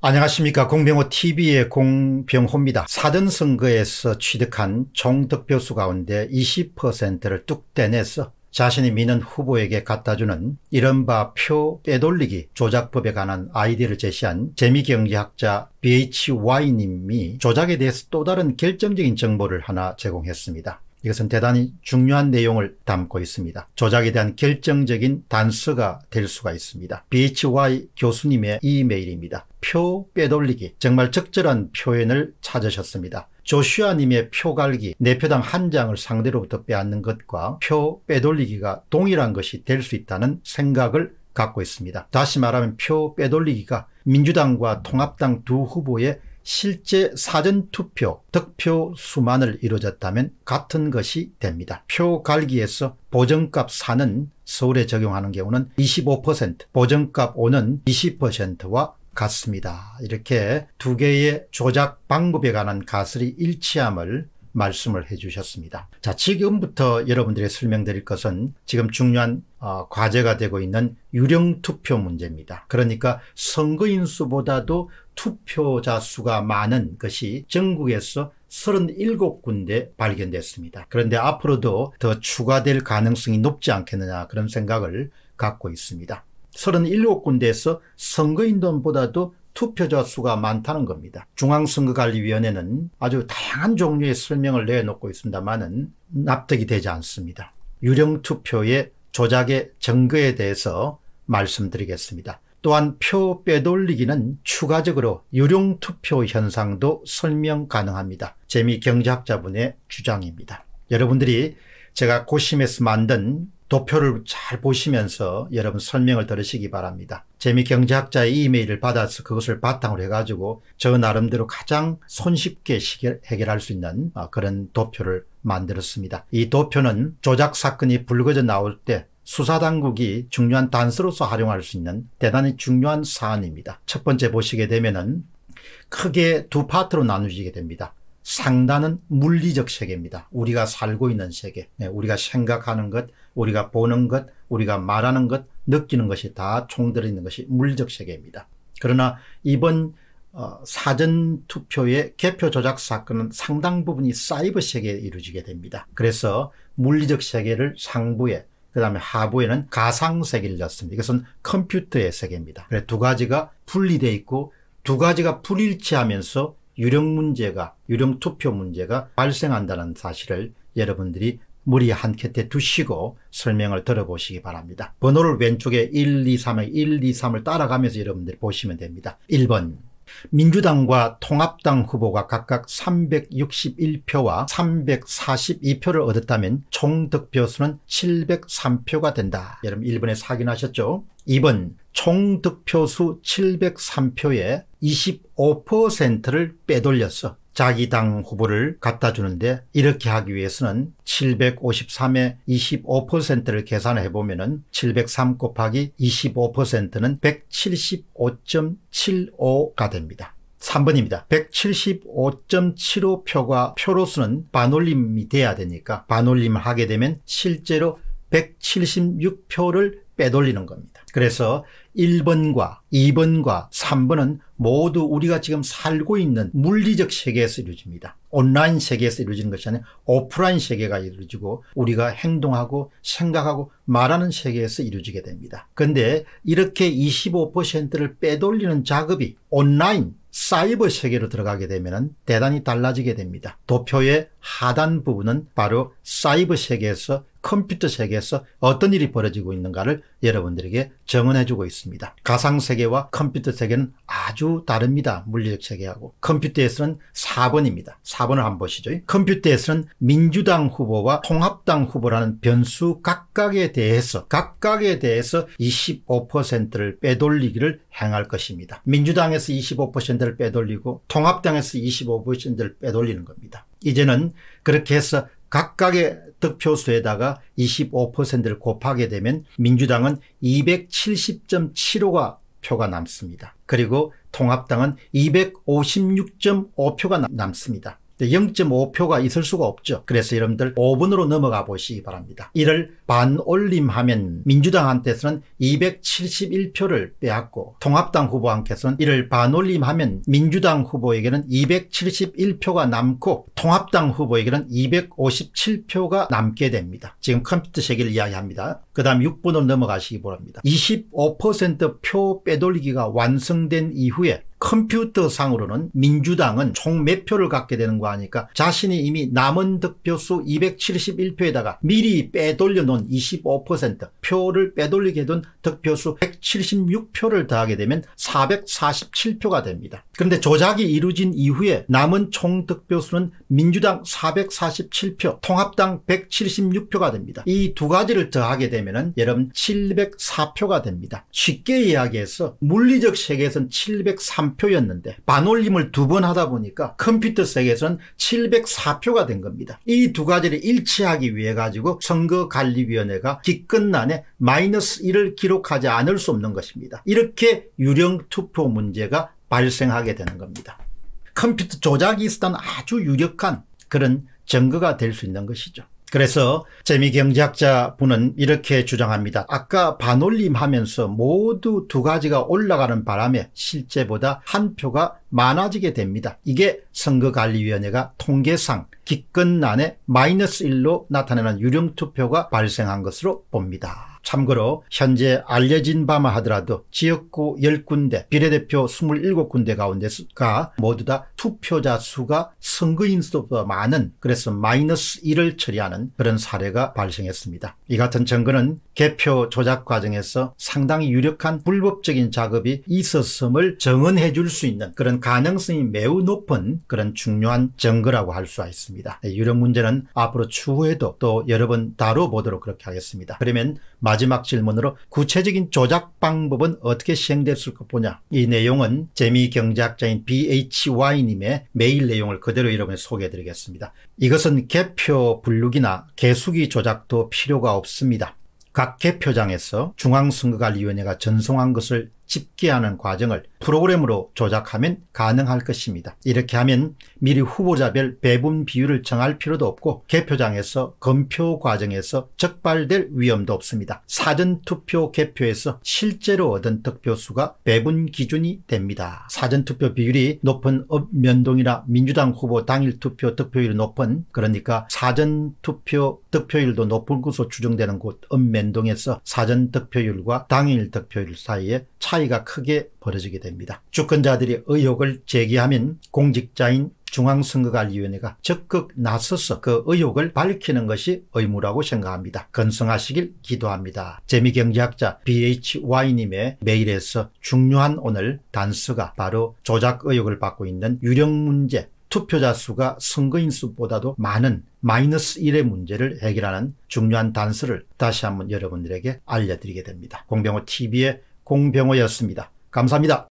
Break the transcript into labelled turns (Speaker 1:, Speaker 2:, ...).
Speaker 1: 안녕하십니까 공병호TV의 공병호입니다. 사전 선거에서 취득한 총득표수 가운데 20%를 뚝 떼내서 자신이 미는 후보에게 갖다주는 이른바 표 빼돌리기 조작법에 관한 아이디어를 제시한 재미경제학자 BHY님이 조작에 대해서 또 다른 결정적인 정보를 하나 제공했습니다. 이것은 대단히 중요한 내용을 담고 있습니다. 조작에 대한 결정적인 단서가 될 수가 있습니다. BHY 교수님의 이메일입니다. 표 빼돌리기 정말 적절한 표현을 찾으셨습니다. 조슈아님의 표갈기, 내 표당 한 장을 상대로부터 빼앗는 것과 표 빼돌리기가 동일한 것이 될 수 있다는 생각을 갖고 있습니다. 다시 말하면 표 빼돌리기가 민주당과 통합당 두 후보의 실제 사전투표, 득표 수만을 이루어졌다면 같은 것이 됩니다. 표 갈기에서 보정값 4는 서울에 적용하는 경우는 25%, 보정값 5는 20%와 같습니다. 이렇게 두 개의 조작 방법에 관한 가설이 일치함을 말씀을 해 주셨습니다. 자, 지금부터 여러분들의 설명드릴 것은 지금 중요한 어, 과제가 되고 있는 유령 투표 문제입니다. 그러니까 선거인 수보다도 투표자 수가 많은 것이 전국에서 37군데 발견됐습니다. 그런데 앞으로도 더 추가될 가능성이 높지 않겠느냐 그런 생각을 갖고 있습니다. 37군데에서 선거인돈보다도 투표자 수가 많다는 겁니다. 중앙선거관리위원회는 아주 다양한 종류의 설명을 내놓고 있습니다만은 납득이 되지 않습니다. 유령투표의 조작의 증거에 대해서 말씀드리겠습니다. 또한 표 빼돌리기는 추가적으로 유령투표 현상도 설명 가능합니다. 재미경제학자분의 주장입니다. 여러분들이 제가 고심해서 만든 도표를 잘 보시면서 여러분 설명을 들으시기 바랍니다. 재미 경제학자의 이메일을 받아서 그것을 바탕으로 해가지고 저 나름대로 가장 손쉽게 해결할 수 있는 아, 그런 도표를 만들었습니다. 이 도표는 조작 사건이 불거져 나올 때 수사당국이 중요한 단서로서 활용할 수 있는 대단히 중요한 사안입니다. 첫 번째 보시게 되면은 크게 두 파트로 나누시게 됩니다. 상단은 물리적 세계입니다. 우리가 살고 있는 세계, 네, 우리가 생각하는 것, 우리가 보는 것, 우리가 말하는 것, 느끼는 것이 다 총들어 있는 것이 물리적 세계입니다. 그러나 이번 어, 사전 투표의 개표 조작 사건은 상당 부분이 사이버 세계에 이루어지게 됩니다. 그래서 물리적 세계를 상부에 그 다음에 하부에는 가상 세계를 놨습니다. 이것은 컴퓨터의 세계입니다. 두 가지가 분리되어 있고 두 가지가 불일치하면서 유령 문제가 유령 투표 문제가 발생한다는 사실을 여러분들이 무리한 곁에 두시고 설명을 들어보시기 바랍니다. 번호를 왼쪽에 1, 2, 3, 1, 2, 3을 따라가면서 여러분들이 보시면 됩니다. 1번 민주당과 통합당 후보가 각각 361표와 342표를 얻었다면 총 득표수는 703표가 된다. 여러분 1번에 확인하셨죠? 2번 총 득표수 703표에 25%를 빼돌렸어. 자기 당 후보를 갖다 주는데 이렇게 하기 위해서는 7 5 3에 25%를 계산해 보면은 703 곱하기 25%는 175.75가 됩니다. 3번입니다. 175.75표가 표로수는 반올림이 돼야 되니까 반올림을 하게 되면 실제로 176표를 빼돌리는 겁니다. 그래서 1번과 2번과 3번은 모두 우리가 지금 살고 있는 물리적 세계에서 이루어집니다. 온라인 세계에서 이루어지는 것이 아니라 오프라인 세계가 이루어지고 우리가 행동하고 생각하고 말하는 세계에서 이루어지게 됩니다. 근데 이렇게 25%를 빼돌리는 작업이 온라인 사이버 세계로 들어가게 되면 대단히 달라지게 됩니다. 도표의 하단 부분은 바로 사이버 세계에서 컴퓨터 세계에서 어떤 일이 벌어지고 있는가를 여러분들에게 정언해주고 있습니다. 가상세계와 컴퓨터 세계는 아주 다릅니다. 물리적 세계하고. 컴퓨터에서는 4번입니다. 4번을 한번 보시죠. 컴퓨터에서는 민주당 후보와 통합당 후보라는 변수 각각에 대해서 각각에 대해서 25%를 빼돌리기를 행할 것입니다. 민주당에서 25%를 빼돌리고 통합당에서 25%를 빼돌리는 겁니다. 이제는 그렇게 해서 각각의 득표수에다가 25%를 곱하게 되면 민주당은 270.75가 표가 남습니다. 그리고 통합당은 256.5표가 남습니다. 0.5표가 있을 수가 없죠. 그래서 여러분들 5분으로 넘어가 보시기 바랍니다. 이를 반올림하면 민주당한테서는 271표를 빼앗고 통합당 후보한테서는 이를 반올림하면 민주당 후보에게는 271표가 남고 통합당 후보에게는 257표가 남게 됩니다. 지금 컴퓨터 세계를 이야기합니다. 그 다음 6분으로 넘어가시기 바랍니다. 25%표 빼돌리기가 완성된 이후에 컴퓨터상으로는 민주당은 총 몇 표를 갖게 되는 거 아니까 자신이 이미 남은 득표수 271표에다가 미리 빼돌려 놓은 25% 표를 빼돌리게 된 득표수 176표를 더하게 되면 447표가 됩니다. 그런데 조작이 이루어진 이후에 남은 총 득표수는 민주당 447표, 통합당 176표가 됩니다. 이 두 가지를 더하게 되면 여러분 704표가 됩니다. 쉽게 이야기해서 물리적 세계에서는 703 3표였는데 반올림을 두 번 하다 보니까 컴퓨터 세계에서는 704표가 된 겁니다. 이 두 가지를 일치하기 위해 가지고 선거관리위원회가 기끝난에 마이너스 1을 기록하지 않을 수 없는 것입니다. 이렇게 유령 투표 문제가 발생하게 되는 겁니다. 컴퓨터 조작이 있었던 아주 유력한 그런 증거가 될 수 있는 것이죠. 그래서 재미경제학자 분은 이렇게 주장합니다. 아까 반올림 하면서 모두 두 가지가 올라가는 바람에 실제보다 한 표가 많아지게 됩니다. 이게 선거관리위원회가 통계상 기권난에 마이너스 1로 나타내는 유령투표가 발생한 것으로 봅니다. 참고로 현재 알려진 바만 하더라도 지역구 10군데 비례대표 27군데 가운데가 모두 다 투표자 수가 선거인 수보다 많은 그래서 마이너스 1을 처리하는 그런 사례가 발생했습니다. 이 같은 증거는 개표 조작 과정에서 상당히 유력한 불법적인 작업이 있었음을 증언해 줄 수 있는 그런 가능성이 매우 높은 그런 중요한 증거라고 할 수가 있습니다. 네, 유령 문제는 앞으로 추후에도 또 여러 번 다뤄보도록 그렇게 하겠습니다. 그러면 마지막 질문으로 구체적인 조작 방법은 어떻게 시행됐을 것냐이 내용은 재미경제학자인 BHY님의 메일 내용을 그대로 여러분 소개해드리겠습니다. 이것은 개표 분류기나 개수기 조작도 필요가 없습니다. 각 개표장에서 중앙선거관리위원회가 전송한 것을 집계하는 과정을 프로그램으로 조작하면 가능할 것입니다. 이렇게 하면 미리 후보자별 배분 비율을 정할 필요도 없고 개표장에서 검표 과정에서 적발될 위험도 없습니다. 사전투표 개표에서 실제로 얻은 득표수가 배분 기준이 됩니다. 사전투표 비율이 높은 읍면동이나 민주당 후보 당일 투표 득표율이 높은 그러니까 사전투표 득표율도 높은 것으로 추정되는 곳 읍면동에서 사전 득표율과 당일 득표율 사이에 차이 차이가 크게 벌어지게 됩니다. 주권자들이 의혹을 제기하면 공직자인 중앙선거관리위원회가 적극 나서서 그 의혹을 밝히는 것이 의무라고 생각합니다. 건성하시길 기도합니다. 재미경제학자 BHY님의 메일에서 중요한 오늘 단서가 바로 조작 의혹을 받고 있는 유령 문제 투표자 수가 선거인 수보다도 많은 마이너스 1의 문제를 해결하는 중요한 단서를 다시 한번 여러분들에게 알려드리게 됩니다. 공병호 TV의 공병호였습니다. 감사합니다.